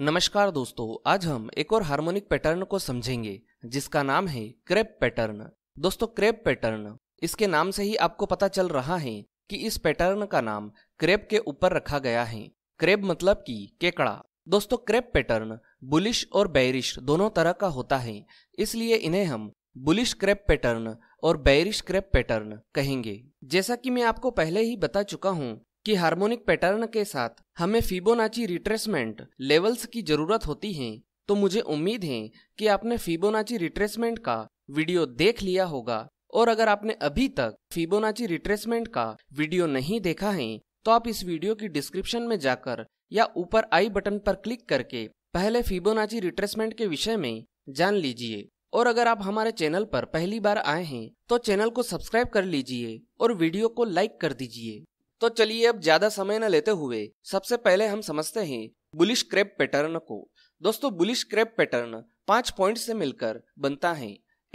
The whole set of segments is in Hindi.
नमस्कार दोस्तों आज हम एक और हार्मोनिक पैटर्न को समझेंगे जिसका नाम है क्रेप पैटर्न दोस्तों क्रेप पैटर्न इसके नाम से ही आपको पता चल रहा है कि इस पैटर्न का नाम क्रेप के ऊपर रखा गया है क्रेप मतलब कि केकड़ा दोस्तों क्रेप पैटर्न बुलिश और बैरिश दोनों तरह का होता है इसलिए इन्हें हम बुलिश क्रेप पैटर्न और बैरिश क्रेप पैटर्न कहेंगे जैसा कि मैं आपको पहले ही बता चुका हूँ कि हार्मोनिक पैटर्न के साथ हमें फिबोनाची रिट्रेसमेंट लेवल्स की जरूरत होती है तो मुझे उम्मीद है कि आपने फिबोनाची रिट्रेसमेंट का वीडियो देख लिया होगा और अगर आपने अभी तक फिबोनाची रिट्रेसमेंट का वीडियो नहीं देखा है तो आप इस वीडियो की डिस्क्रिप्शन में जाकर या ऊपर आई बटन पर क्लिक करके पहले फिबोनाची रिट्रेसमेंट के विषय में जान लीजिए और अगर आप हमारे चैनल पर पहली बार आए हैं तो चैनल को सब्सक्राइब कर लीजिए और वीडियो को लाइक कर दीजिए तो चलिए अब ज्यादा समय न लेते हुए सबसे पहले हम समझते हैं बुलिश क्रेप पैटर्न को दोस्तों बुलिश क्रेप पैटर्न पांच पॉइंट से मिलकर बनता है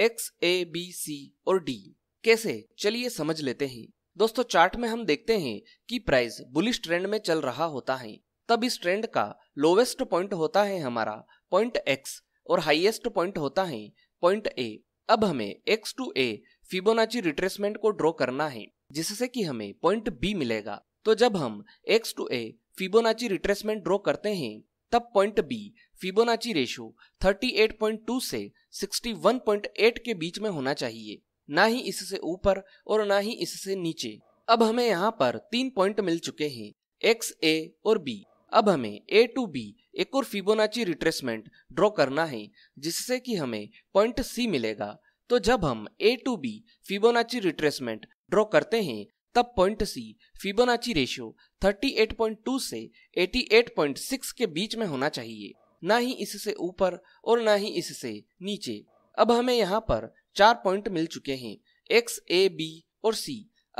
एक्स ए बी सी और डी कैसे चलिए समझ लेते हैं दोस्तों चार्ट में हम देखते हैं कि प्राइस बुलिश ट्रेंड में चल रहा होता है तब इस ट्रेंड का लोवेस्ट पॉइंट होता है हमारा पॉइंट एक्स और हाईएस्ट पॉइंट होता है पॉइंट ए अब हमें X to A Fibonacci retracement को ड्रॉ करना है जिससे कि हमें पॉइंट बी मिलेगा तो जब हम X to A Fibonacci retracement draw करते हैं तब पॉइंट बी फिबोनाची रेशो 38.2 से 61.8 के बीच में होना चाहिए ना ही इससे ऊपर और ना ही इससे नीचे अब हमें यहाँ पर तीन पॉइंट मिल चुके हैं एक्स ए और बी अब हमें ए टू बी एक और फिबोनाची रिट्रेसमेंट ड्रॉ करना है जिससे कि हमें पॉइंट सी मिलेगा तो जब हम A to B Fibonacci retracement draw करते हैं तब पॉइंट सी फिबोनाची रेशियो 38.2 से 88.6 के बीच में होना चाहिए ना ही इससे ऊपर और ना ही इससे नीचे अब हमें यहाँ पर चार पॉइंट मिल चुके हैं एक्स ए बी और सी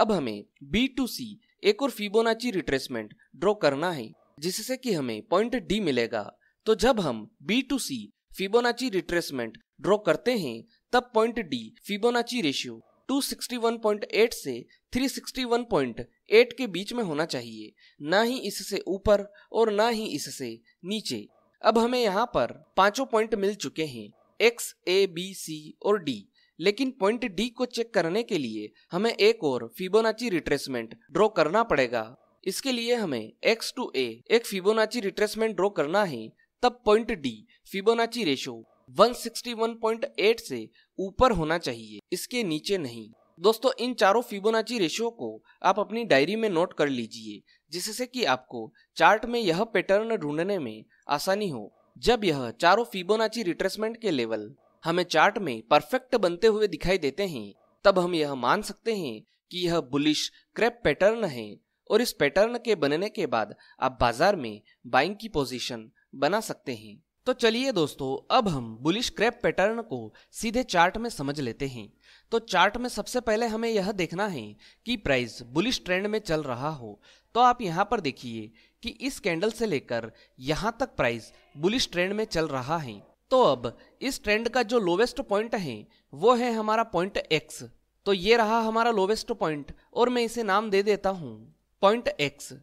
अब हमें बी टू सी एक और फिबोनाची रिट्रेसमेंट ड्रॉ करना है जिससे कि हमें पॉइंट डी मिलेगा तो जब हम B to C Fibonacci retracement draw करते हैं तब पॉइंट डी फिबोनाची रेशियो 261.8 से 361.8 के बीच में होना चाहिए ना ही इससे ऊपर और ना ही इससे नीचे अब हमें यहाँ पर पांचों पॉइंट मिल चुके हैं एक्स ए बी सी और डी लेकिन पॉइंट डी को चेक करने के लिए हमें एक और फिबोनाची रिट्रेसमेंट ड्रॉ करना पड़ेगा इसके लिए हमें एक्स टू ए एक फिबोनाची रिट्रेसमेंट ड्रॉ करना है तब पॉइंट डी फिबोनाची रेशो 161.8 से ऊपर होना चाहिए इसके नीचे नहीं दोस्तों इन चारों फिबोनाची रेशियो को आप अपनी डायरी में नोट कर लीजिए जिससे कि आपको चार्ट में यह पैटर्न ढूंढने में आसानी हो जब यह चारों फिबोनाची रिट्रेसमेंट के लेवल हमें चार्ट में परफेक्ट बनते हुए दिखाई देते हैं तब हम यह मान सकते हैं कि यह बुलिश क्रेप पैटर्न है और इस पैटर्न के बनने के बाद आप बाजार में बाइंग की पोजीशन बना सकते हैं तो चलिए दोस्तों अब हम बुलिश क्रैप पैटर्न को सीधे चार्ट में समझ लेते हैं तो चार्ट में सबसे पहले हमें यह देखना है कि प्राइस बुलिश ट्रेंड में चल रहा हो तो आप यहाँ पर देखिए कि इस कैंडल से लेकर यहाँ तक प्राइस बुलिश ट्रेंड में चल रहा है तो अब इस ट्रेंड का जो लोवेस्ट पॉइंट है वो है हमारा पॉइंट एक्स तो ये रहा हमारा लोवेस्ट पॉइंट और मैं इसे नाम दे देता हूँ पॉइंट एक्स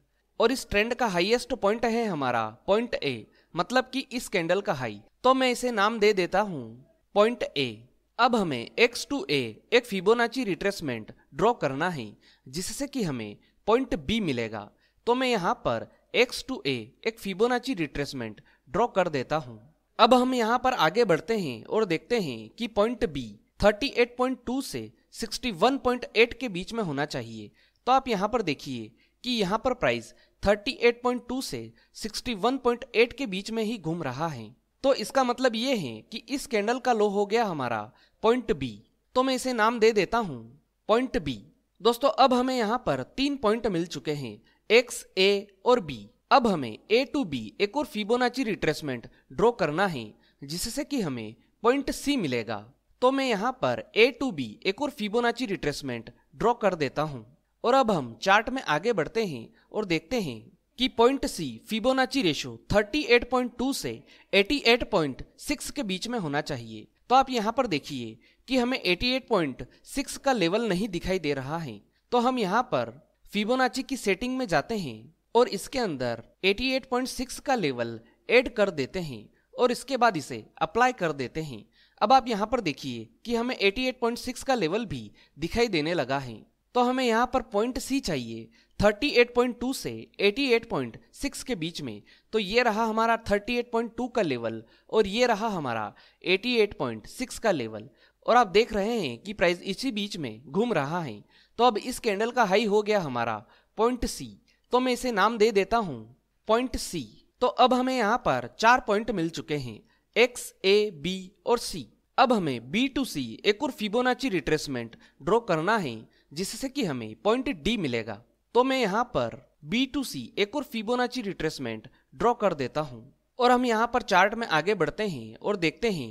और इस ट्रेंड का हाईएस्ट पॉइंट है हमारा पॉइंट ए मतलब कि इस कैंडल का हाई तो मैं इसे नाम दे देता हूँ पॉइंट ए अब हमें एक्स टू ए एक फिबोनाची रिट्रेसमेंट ड्रॉ करना है जिससे कि हमें पॉइंट बी मिलेगा तो मैं यहाँ पर एक्स टू ए एक फिबोनाची रिट्रेसमेंट ड्रॉ कर देता हूँ अब हम यहाँ पर आगे बढ़ते हैं और देखते हैं कि पॉइंट बी 38.2 से 61.8 के बीच में होना चाहिए तो आप यहाँ पर देखिए कि यहाँ पर प्राइस 38.2 से 61.8 के बीच में ही घूम रहा है तो इसका मतलब ये है कि इस कैंडल का लो हो गया हमारा पॉइंट बी तो मैं इसे नाम दे देता हूं पॉइंट बी दोस्तों अब हमें यहाँ पर तीन पॉइंट मिल चुके हैं एक्स ए और बी अब हमें ए टू बी एक और फिबोनाची रिट्रेसमेंट ड्रॉ करना है जिससे कि हमें पॉइंट सी मिलेगा तो मैं यहाँ पर ए टू बी एक और फिबोनाची रिट्रेसमेंट ड्रॉ कर देता हूँ और अब हम चार्ट में आगे बढ़ते हैं और देखते हैं कि पॉइंट सी फिबोनाची रेशो 38.2 से 88.6 के बीच में होना चाहिए तो आप यहाँ पर देखिए कि हमें 88.6 का लेवल नहीं दिखाई दे रहा है तो हम यहाँ पर फिबोनाची की सेटिंग में जाते हैं और इसके अंदर 88.6 का लेवल ऐड कर देते हैं और इसके बाद इसे अप्लाई कर देते हैं अब आप यहाँ पर देखिए कि हमें 88.6 का लेवल भी दिखाई देने लगा है तो हमें यहाँ पर पॉइंट सी चाहिए 38.2 से 88.6 के बीच में तो ये रहा हमारा 38.2 का लेवल और ये रहा हमारा 88.6 का लेवल और आप देख रहे हैं कि प्राइस इसी बीच में घूम रहा है तो अब इस कैंडल का हाई हो गया हमारा पॉइंट सी तो मैं इसे नाम दे देता हूँ पॉइंट सी तो अब हमें यहाँ पर चार पॉइंट मिल चुके हैं एक्स ए बी और सी अब हमें बी टू सी एक और फिबोनाची रिट्रेसमेंट ड्रॉ करना है जिससे कि हमें पॉइंट डी मिलेगा तो मैं यहाँ पर बी टू सी एक और फिबोनाची रिट्रेसमेंट ड्रॉ कर देता हूँ और हम यहाँ पर चार्ट में आगे बढ़ते हैं और देखते हैं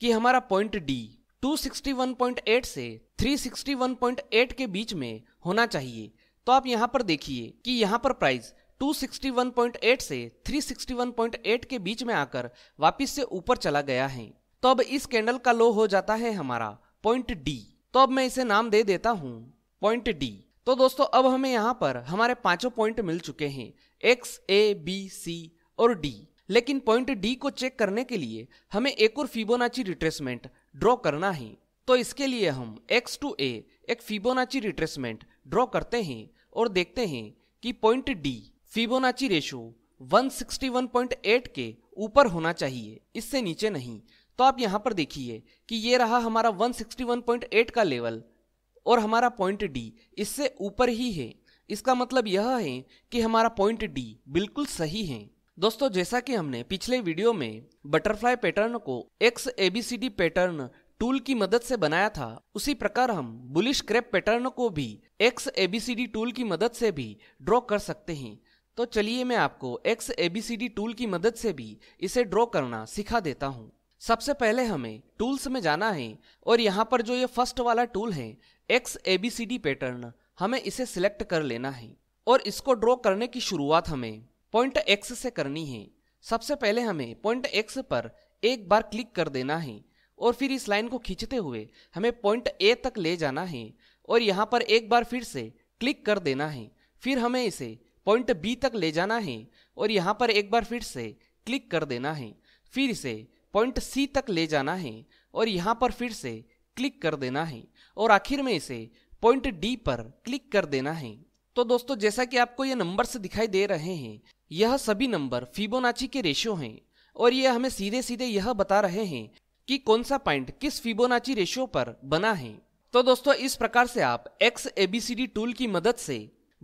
कि हमारा पॉइंट डी 261.8 से 361.8 के बीच में होना चाहिए तो आप यहाँ पर देखिए कि यहाँ पर प्राइस 261.8 से 361.8 के बीच में आकर वापस से ऊपर चला गया है तो अब इस कैंडल का लो हो जाता है हमारा पॉइंट डी तो अब मैं इसे नाम दे देता हूँ पॉइंट डी तो दोस्तों अब हमें यहाँ पर हमारे पांचों पॉइंट मिल चुके हैं एक्स ए बी सी और डी लेकिन पॉइंट डी को चेक करने के लिए हमें एक और फिबोनाची रिट्रेसमेंट ड्रॉ करना है तो इसके लिए हम एक्स टू ए एक फिबोनाची रिट्रेसमेंट ड्रॉ करते हैं और देखते हैं कि पॉइंट डी फिबोनाची रेशो 161.8 के ऊपर होना चाहिए इससे नीचे नहीं तो आप यहाँ पर देखिए कि ये रहा हमारा 161.8 का लेवल और हमारा पॉइंट डी इससे ऊपर ही है इसका मतलब यह है कि हमारा पॉइंट डी बिल्कुल सही है दोस्तों जैसा कि हमने पिछले वीडियो में बटरफ्लाई पैटर्न को एक्स एबीसीडी पैटर्न टूल की मदद से बनाया था उसी प्रकार हम बुलिश क्रेप पैटर्न को भी एक्स एबीसीडी टूल की मदद से भी ड्रॉ कर सकते हैं तो चलिए मैं आपको एक्स एबीसीडी टूल की मदद से भी इसे ड्रॉ करना सिखा देता हूँ सबसे पहले हमें टूल्स में जाना है और यहाँ पर जो ये फर्स्ट वाला टूल है X A B C D pattern हमें इसे सिलेक्ट कर लेना है और इसको ड्रॉ करने की शुरुआत हमें पॉइंट एक्स से करनी है सबसे पहले हमें पॉइंट एक्स पर एक बार क्लिक कर देना है और फिर इस लाइन को खींचते हुए हमें पॉइंट ए तक ले जाना है और यहाँ पर एक बार फिर से क्लिक कर देना है फिर हमें इसे पॉइंट बी तक ले जाना है और यहाँ पर एक बार फिर से क्लिक कर देना है फिर इसे पॉइंट सी तक ले जाना है और यहाँ पर फिर से क्लिक कर देना है और आखिर में इसे पॉइंट डी पर क्लिक कर देना है तो दोस्तों जैसा कि आपको ये नंबर दिखाई दे रहे हैं यह सभी नंबर फिबोनाची के रेशियो हैं और ये हमें सीधे सीधे यह बता रहे हैं कि कौन सा पॉइंट किस फिबोनाची रेशियो पर बना है तो दोस्तों इस प्रकार से आप एक्स एबीसीडी टूल की मदद से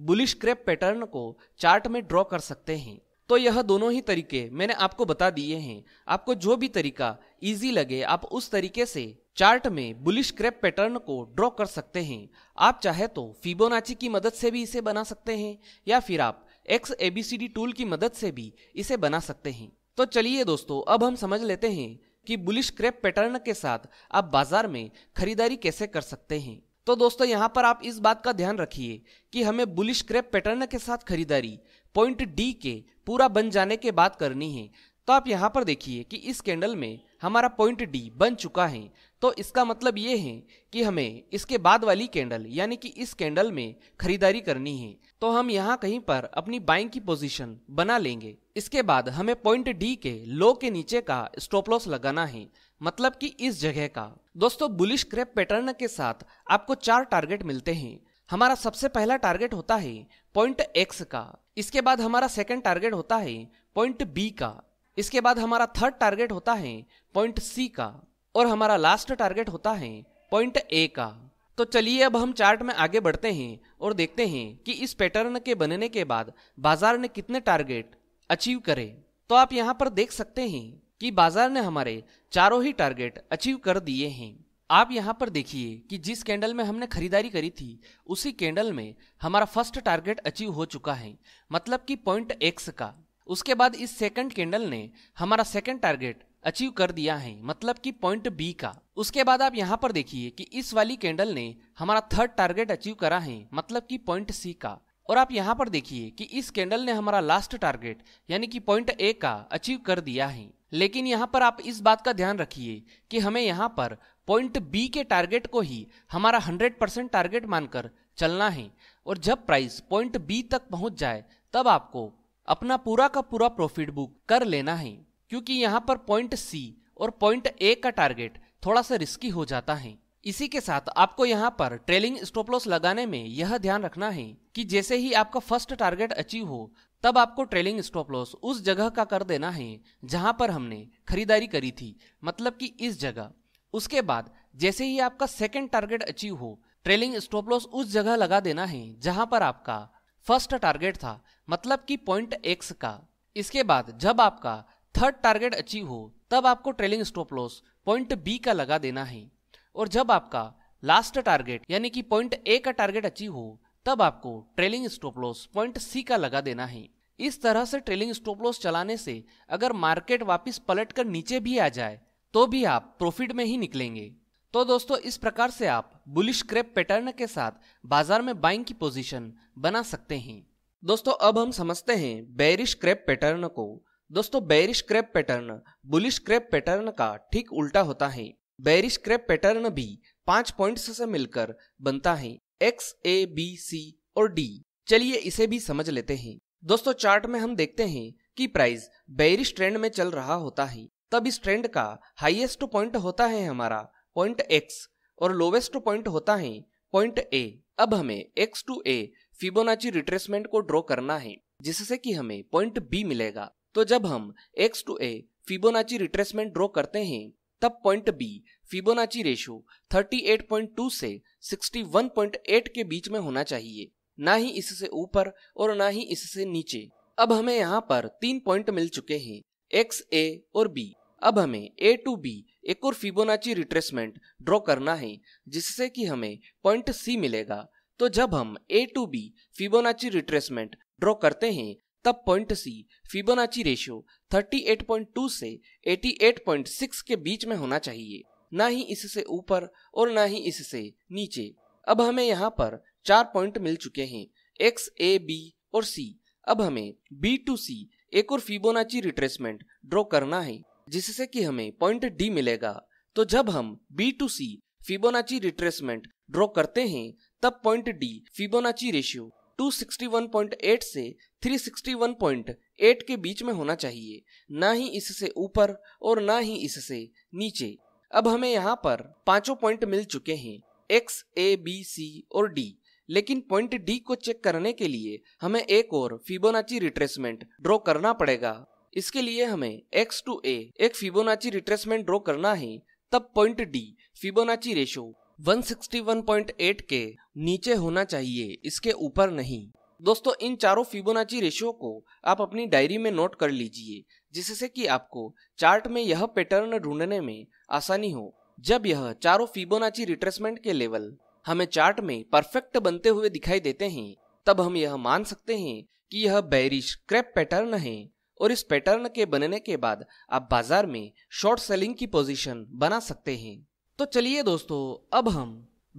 बुलिश क्रेप पैटर्न को चार्ट में ड्रॉ कर सकते हैं तो यह दोनों ही तरीके मैंने आपको बता दिए हैं आपको जो भी तरीका इजी लगे आप उस तरीके से चार्ट में बुलिश क्रेप पैटर्न को ड्रॉ कर सकते हैं आप चाहे तो फिबोनाची की मदद से भी इसे बना सकते हैं या फिर आप एक्स एबीसीडी टूल की मदद से भी इसे बना सकते हैं तो चलिए दोस्तों अब हम समझ लेते हैं कि बुलिश क्रेप पैटर्न के साथ आप बाजार में खरीदारी कैसे कर सकते हैं तो दोस्तों यहाँ पर आप इस बात का ध्यान रखिए कि हमें बुलिश क्रेप पैटर्न के साथ खरीदारी पॉइंट डी के पूरा बन जाने के बाद करनी है तो आप यहाँ पर देखिए कि इस कैंडल में हमारा पॉइंट डी बन चुका है तो इसका मतलब ये है कि हमें इसके बाद वाली कैंडल यानी कि इस कैंडल में खरीदारी करनी है तो हम यहाँ कहीं पर अपनी बाइंग की पोजीशन बना लेंगे इसके बाद हमें पॉइंट डी के लो के नीचे का स्टॉप लॉस लगाना है मतलब कि इस जगह का दोस्तों बुलिश क्रेप पैटर्न के साथ आपको चार टारगेट मिलते हैं हमारा सबसे पहला टारगेट होता है पॉइंट एक्स का इसके बाद हमारा सेकंड टारगेट होता है पॉइंट बी का इसके बाद हमारा थर्ड टारगेट होता है पॉइंट सी का और हमारा लास्ट टारगेट होता है पॉइंट ए का तो चलिए अब हम चार्ट में आगे बढ़ते हैं और देखते हैं कि इस पैटर्न के बनने के बाद बाजार ने कितने टारगेट अचीव करे तो आप यहाँ पर देख सकते हैं कि बाजार ने हमारे चारों ही टारगेट अचीव कर दिए हैं आप यहाँ पर देखिए कि जिस कैंडल में हमने खरीदारी करी थी उसी कैंडल में हमारा फर्स्ट टारगेट अचीव हो चुका है मतलब कि पॉइंट एक्स का उसके बाद इस सेकंड कैंडल ने हमारा सेकंड टारगेट अचीव कर दिया है मतलब कि पॉइंट बी का उसके बाद आप यहाँ पर देखिए कि इस वाली कैंडल ने हमारा थर्ड टारगेट अचीव करा है मतलब कि पॉइंट सी का और आप यहाँ पर देखिए कि इस कैंडल ने हमारा लास्ट टारगेट यानी कि पॉइंट ए का अचीव कर दिया है लेकिन यहाँ पर आप इस बात का ध्यान रखिए कि हमें यहाँ पर पॉइंट बी के टारगेट को ही हमारा 100% टारगेट मानकर चलना है और जब प्राइस पॉइंट बी तक पहुँच जाए तब आपको अपना पूरा का पूरा प्रॉफिट बुक कर लेना है क्योंकि यहाँ पर पॉइंट सी और पॉइंट ए का टारगेट थोड़ा सा रिस्की हो जाता है इसी के साथ आपको यहाँ पर ट्रेलिंग स्टॉप लॉस लगाने में यह ध्यान रखना है कि जैसे ही आपका फर्स्ट टारगेट अचीव हो तब आपको ट्रेलिंग स्टॉप लॉस उस जगह का कर देना है जहां पर हमने खरीदारी करी थी मतलब कि इस जगह उसके बाद जैसे ही आपका सेकेंड टारगेट अचीव हो ट्रेलिंग स्टॉप लॉस उस जगह लगा देना है जहां पर आपका फर्स्ट टारगेट था मतलब कि पॉइंट एक्स का इसके बाद जब आपका थर्ड टारगेट अचीव हो तब आपको trailing stop loss point B का लगा देना है और जब आपका लास्ट टारगेट यानी कि पॉइंट ए का टारगेट अचीव हो तब आपको trailing stop loss point C का लगा देना है इस तरह से ट्रेलिंग स्टॉप लॉस चलाने से अगर मार्केट वापस पलट कर नीचे भी आ जाए तो भी आप प्रॉफिट में ही निकलेंगे तो दोस्तों इस प्रकार से आप बुलिश क्रेप पैटर्न के साथ बाजार में बाइंग की पोजीशन बना सकते हैं दोस्तों अब हम समझते हैं बैरिश क्रेप पैटर्न को दोस्तों bearish crab pattern bullish crab pattern का ठीक उल्टा होता है बैरिश क्रेप पैटर्न भी पांच पॉइंट्स से मिलकर बनता है एक्स ए बी सी और डी चलिए इसे भी समझ लेते हैं दोस्तों चार्ट में हम देखते हैं कि प्राइस बैरिश ट्रेंड में चल रहा होता है तब इस ट्रेंड का हाईएस्ट पॉइंट होता है हमारा पॉइंट एक्स और लोवेस्ट पॉइंट होता है पॉइंट ए अब हमें X to A Fibonacci retracement को ड्रॉ करना है जिससे कि हमें पॉइंट बी मिलेगा तो जब हम X to A Fibonacci retracement draw करते हैं तब पॉइंट बी फिबोनाची रेशो 38.2 से 61.8 के बीच में होना चाहिए ना ही इससे ऊपर और ना ही इससे नीचे अब हमें यहाँ पर तीन पॉइंट मिल चुके हैं एक्स ए और बी अब हमें ए टू बी एक और फिबोनाची रिट्रेसमेंट ड्रॉ करना है जिससे कि हमें पॉइंट सी मिलेगा तो जब हम A to B Fibonacci retracement draw करते हैं तब पॉइंट सी फिबोनाची रेशियो 38.2 से 88.6 के बीच में होना चाहिए ना ही इससे ऊपर और ना ही इससे नीचे अब हमें यहाँ पर चार पॉइंट मिल चुके हैं एक्स ए बी और सी अब हमें बी टू सी एक और फिबोनाची रिट्रेसमेंट ड्रॉ करना है जिससे कि हमें पॉइंट डी मिलेगा तो जब हम B to C Fibonacci retracement draw करते हैं तब पॉइंट डी फिबोनाची रेशियो 261.8 से 361.8 के बीच में होना चाहिए ना ही इससे ऊपर और ना ही इससे नीचे अब हमें यहाँ पर पांचों पॉइंट मिल चुके हैं एक्स ए बी सी और डी लेकिन पॉइंट डी को चेक करने के लिए हमें एक और फिबोनाची रिट्रेसमेंट ड्रॉ करना पड़ेगा इसके लिए हमें एक्स टू ए एक फिबोनाची रिट्रेसमेंट ड्रॉ करना है तब पॉइंट डी फिबोनाची रेशो 161.8 के नीचे होना चाहिए इसके ऊपर नहीं दोस्तों इन चारों फिबोनाची रेशियो को आप अपनी डायरी में नोट कर लीजिए जिससे कि आपको चार्ट में यह पैटर्न ढूंढने में आसानी हो जब यह चारों फिबोनाची रिट्रेसमेंट के लेवल हमें चार्ट में परफेक्ट बनते हुए दिखाई देते हैं तब हम यह मान सकते हैं कि यह बैरिश क्रेप पैटर्न है और इस पैटर्न के बनने के बाद आप बाजार में शॉर्ट सेलिंग की पोजीशन बना सकते हैं तो चलिए दोस्तों अब हम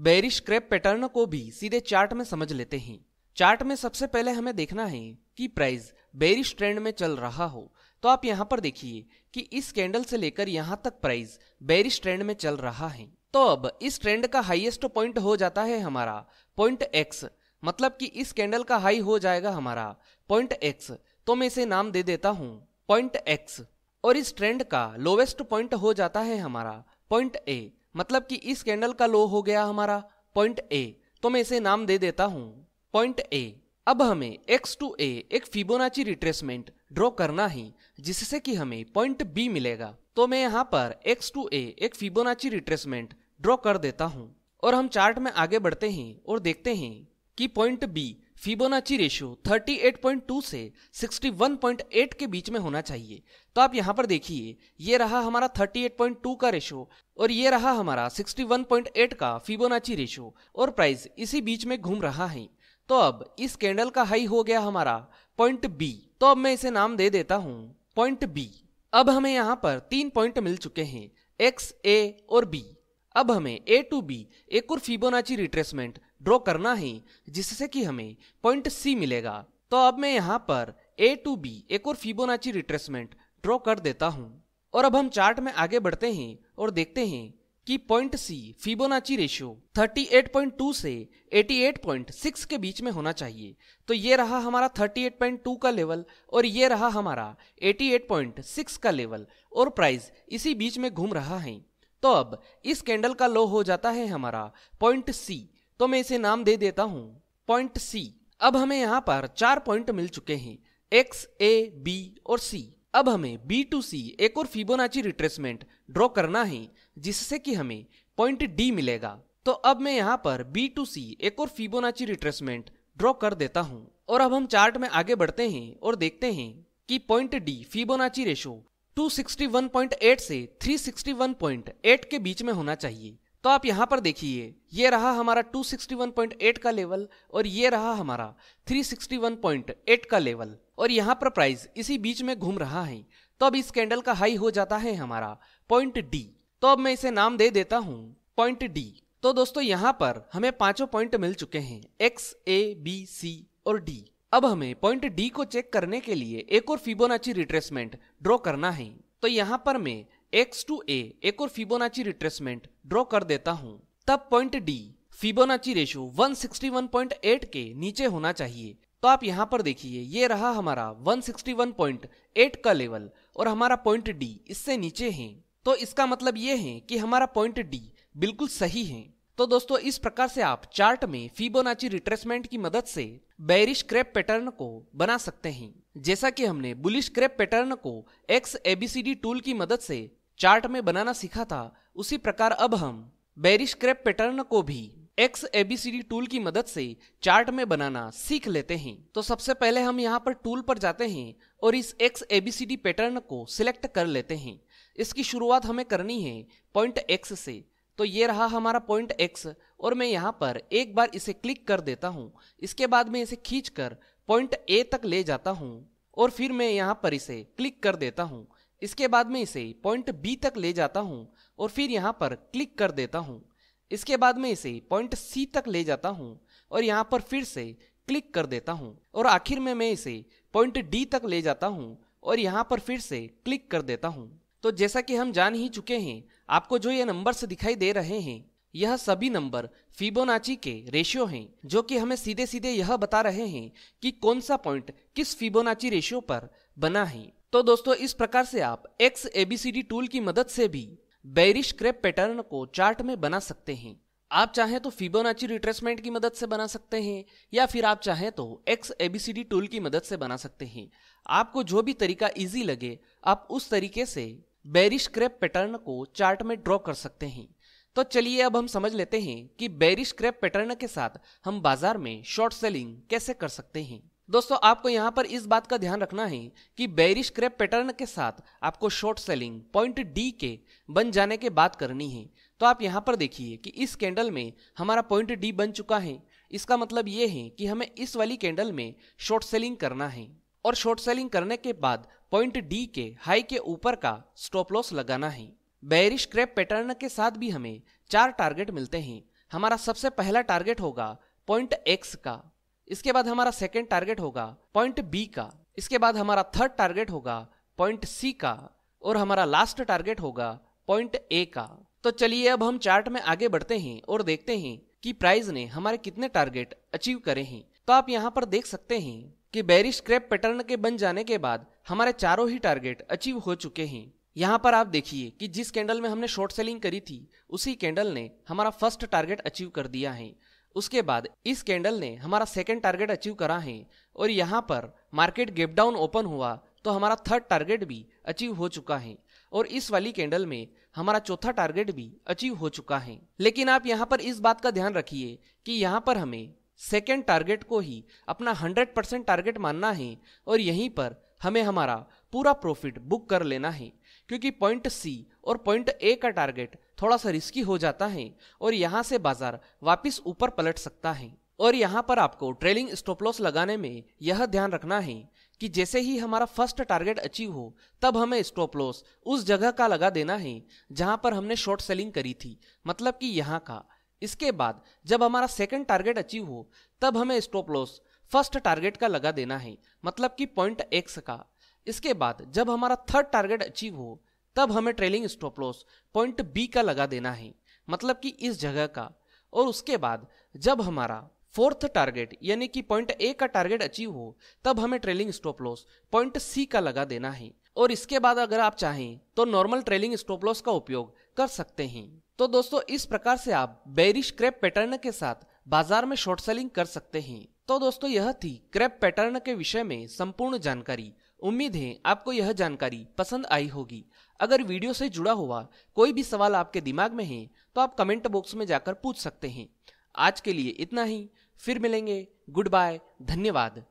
बेरिश क्रेप पैटर्न को भी सीधे चार्ट में समझ लेते हैं चार्ट में सबसे पहले हमें देखना है कि प्राइस बेरिश ट्रेंड में चल रहा हो तो आप यहाँ पर देखिए कि इस कैंडल से लेकर यहाँ तक प्राइस बेरिश ट्रेंड में चल रहा है तो अब इस ट्रेंड का हाइएस्ट पॉइंट हो जाता है हमारा पॉइंट एक्स मतलब कि इस कैंडल का हाई हो जाएगा हमारा पॉइंट एक्स तो मैं इसे नाम दे देता हूं पॉइंट एक्स और इस ट्रेंड का लोवेस्ट पॉइंट हो जाता है हमारा पॉइंट ए मतलब कि इस कैंडल का लो हो गया हमारा पॉइंट ए तो मैं इसे नाम दे देता हूं पॉइंट ए अब हमें एक्स टू ए एक फिबोनाची रिट्रेसमेंट ड्रॉ करना ही जिससे कि हमें पॉइंट बी मिलेगा तो मैं यहाँ पर एक्स टू ए एक फिबोनाची रिट्रेसमेंट ड्रॉ कर देता हूँ और हम चार्ट में आगे बढ़ते हैं और देखते हैं कि पॉइंट बी फिबोनाची रेशियो 38.2 से 61.8 के बीच में होना चाहिए तो आप यहां पर देखिए ये रहा हमारा 38.2 का रेशियो और ये रहा हमारा 61.8 का फिबोनाची रेशियो और प्राइस इसी बीच में घूम रहा है तो अब इस कैंडल का हाई हो गया हमारा पॉइंट बी तो अब मैं इसे नाम दे देता हूँ पॉइंट बी अब हमें यहाँ पर तीन पॉइंट मिल चुके हैं एक्स ए और बी अब हमें ए टू बी एक और फिबोनाची रिट्रेसमेंट ड्रॉ करना है जिससे कि हमें पॉइंट सी मिलेगा तो अब मैं यहाँ पर ए टू बी एक और फिबोनाची रिट्रेसमेंट ड्रॉ कर देता हूँ और अब हम चार्ट में आगे बढ़ते हैं और देखते हैं कि पॉइंट सी फिबोनाची रेशियो 38.2 से 88.6 के बीच में होना चाहिए तो ये रहा हमारा 38.2 का लेवल और ये रहा हमारा 88.6 का लेवल और प्राइस इसी बीच में घूम रहा है तो अब इस कैंडल का लो हो जाता है हमारा पॉइंट सी तो मैं इसे नाम दे देता हूं पॉइंट सी अब हमें यहाँ पर चार पॉइंट मिल चुके हैं एक्स ए बी और सी अब हमें बी टू सी एक और फिबोनाची रिट्रेसमेंट ड्रॉ करना है जिससे कि हमें पॉइंट डी मिलेगा तो अब मैं यहाँ पर बी टू सी एक और फिबोनाची रिट्रेसमेंट ड्रॉ कर देता हूँ और अब हम चार्ट में आगे बढ़ते हैं और देखते हैं कि पॉइंट डी फिबोनाची रेशो 261.8 से 361.8 के बीच में होना चाहिए तो आप यहाँ पर देखिए ये रहा हमारा 261.8 का लेवल और ये रहा हमारा 361.8 का लेवल और यहाँ पर प्राइस इसी बीच में घूम रहा है तो अब इस कैंडल का हाई हो जाता है हमारा पॉइंट डी तो अब मैं इसे नाम दे देता हूँ पॉइंट डी तो दोस्तों यहाँ पर हमें पांचों पॉइंट मिल चुके हैं एक्स ए बी सी और डी अब हमें पॉइंट डी को चेक करने के लिए एक और फिबोनाची रिट्रेसमेंट ड्रॉ करना है तो यहाँ पर मैं एक्स टू ए एक और फिबोनाची रिट्रेसमेंट ड्रॉ कर देता हूँ तब पॉइंट डी फिबोनाची रेशो 161.8 के नीचे होना चाहिए तो आप यहाँ पर देखिए ये रहा हमारा 161.8 का लेवल और हमारा पॉइंट डी इससे नीचे है तो इसका मतलब ये है कि हमारा पॉइंट डी बिल्कुल सही है तो दोस्तों इस प्रकार से आप चार्ट में फिबोनाची रिट्रेसमेंट की मदद से बैरिश क्रेप पैटर्न को बना सकते हैं जैसा कि हमने बुलिश क्रेप पैटर्न को एक्स एबीसीडी टूल की मदद से चार्ट में बनाना सीखा था उसी प्रकार अब हम बेरिश क्रेप पैटर्न को भी एक्स एबीसीडी टूल की मदद से चार्ट में बनाना सीख लेते हैं तो सबसे पहले हम यहाँ पर टूल पर जाते हैं और इस एक्स एबीसीडी पैटर्न को सिलेक्ट कर लेते हैं इसकी शुरुआत हमें करनी है पॉइंट एक्स से तो ये रहा हमारा पॉइंट एक्स और मैं यहाँ पर एक बार इसे क्लिक कर देता हूँ इसके बाद मैं इसे खींच पॉइंट ए तक ले जाता हूँ और फिर मैं यहाँ पर इसे क्लिक कर देता हूँ इसके बाद में इसे पॉइंट बी तक ले जाता हूँ और फिर यहाँ पर क्लिक कर देता हूँ इसके बाद में इसे पॉइंट सी तक ले जाता हूँ और यहाँ पर फिर से क्लिक कर देता हूँ और आखिर में मैं इसे पॉइंट डी तक ले जाता हूँ और यहाँ पर फिर से क्लिक कर देता हूँ तो जैसा कि हम जान ही चुके हैं आपको जो ये नंबर्स दिखाई दे रहे हैं यह सभी नंबर फिबोनाची के रेशियो हैं जो कि हमें सीधे सीधे यह बता रहे हैं कि कौन सा पॉइंट किस फिबोनाची रेशियो पर बना है तो दोस्तों इस प्रकार से आप एक्स एबीसीडी टूल की मदद से भी बेरिश क्रेप पैटर्न को चार्ट में बना सकते हैं आप चाहें तो फिबोनाची रिट्रेसमेंट की मदद से बना सकते हैं या फिर आप चाहें तो एक्स एबीसीडी टूल की मदद से बना सकते हैं आपको जो भी तरीका इजी लगे आप उस तरीके से बेरिश क्रेप पैटर्न को चार्ट में ड्रॉ कर सकते हैं तो चलिए अब हम समझ लेते हैं कि बेरिश क्रैप पैटर्न के साथ हम बाजार में शॉर्ट सेलिंग कैसे कर सकते हैं दोस्तों आपको यहाँ पर इस बात का ध्यान रखना है कि बेरिश क्रैप पैटर्न के साथ आपको शॉर्ट सेलिंग पॉइंट डी के बन जाने के बाद करनी है तो आप यहाँ पर देखिए कि इस कैंडल में हमारा पॉइंट डी बन चुका है इसका मतलब ये है कि हमें इस वाली कैंडल में शॉर्ट सेलिंग करना है और शॉर्ट सेलिंग करने के बाद पॉइंट डी के हाई के ऊपर का स्टॉप लॉस लगाना है बैरिश क्रैप पैटर्न के साथ भी हमें चार टारगेट मिलते हैं हमारा सबसे पहला टारगेट होगा पॉइंट एक्स का इसके बाद हमारा सेकेंड टारगेट होगा पॉइंट बी का इसके बाद हमारा थर्ड टारगेट होगा पॉइंट सी का और हमारा लास्ट टारगेट होगा पॉइंट ए का तो चलिए अब हम चार्ट में आगे बढ़ते हैं और देखते हैं कि प्राइस ने हमारे कितने टारगेट अचीव करे हैं तो आप यहाँ पर देख सकते हैं कि बैरिश क्रैप पैटर्न के बन जाने के बाद हमारे चारों ही टारगेट अचीव हो चुके हैं यहाँ पर आप देखिए कि जिस कैंडल में हमने शॉर्ट सेलिंग करी थी उसी कैंडल ने हमारा फर्स्ट टारगेट अचीव कर दिया है उसके बाद इस कैंडल ने हमारा सेकंड टारगेट अचीव करा है और यहाँ पर मार्केट गेप डाउन ओपन हुआ तो हमारा थर्ड टारगेट भी अचीव हो चुका है और इस वाली कैंडल में हमारा चौथा टारगेट भी अचीव हो चुका है लेकिन आप यहाँ पर इस बात का ध्यान रखिए कि यहाँ पर हमें सेकेंड टारगेट को ही अपना 100% टारगेट मानना है और यहीं पर हमें हमारा पूरा प्रॉफिट बुक कर लेना है क्योंकि पॉइंट सी और पॉइंट ए का टारगेट थोड़ा सा रिस्की हो जाता है और यहाँ से बाजार वापस ऊपर पलट सकता है और यहाँ पर आपको ट्रेलिंग स्टॉप लॉस लगाने में यह ध्यान रखना है कि जैसे ही हमारा फर्स्ट टारगेट अचीव हो तब हमें स्टॉप लॉस उस जगह का लगा देना है जहां पर हमने शॉर्ट सेलिंग करी थी मतलब कि यहां का इसके बाद जब हमारा सेकंड टारगेट अचीव हो तब हमें स्टॉप लॉस फर्स्ट टारगेट का लगा देना है मतलब कि पॉइंट एक्स का इसके बाद जब हमारा थर्ड टारगेट अचीव हो तब हमें trailing stop loss point B का लगा देना है मतलब कि इस जगह का और उसके बाद जब हमारा फोर्थ टारगेट यानी कि पॉइंट ए का टारगेट अचीव हो तब हमें trailing stop loss point C का लगा देना है और इसके बाद अगर आप चाहें तो नॉर्मल ट्रेलिंग स्टॉप लॉस का उपयोग कर सकते हैं तो दोस्तों इस प्रकार से आप बेरिश क्रेप पैटर्न के साथ बाजार में शॉर्ट सेलिंग कर सकते हैं तो दोस्तों यह थी क्रेप पैटर्न के विषय में संपूर्ण जानकारी उम्मीद है आपको यह जानकारी पसंद आई होगी अगर वीडियो से जुड़ा हुआ कोई भी सवाल आपके दिमाग में है तो आप कमेंट बॉक्स में जाकर पूछ सकते हैं आज के लिए इतना ही फिर मिलेंगे गुड बाय धन्यवाद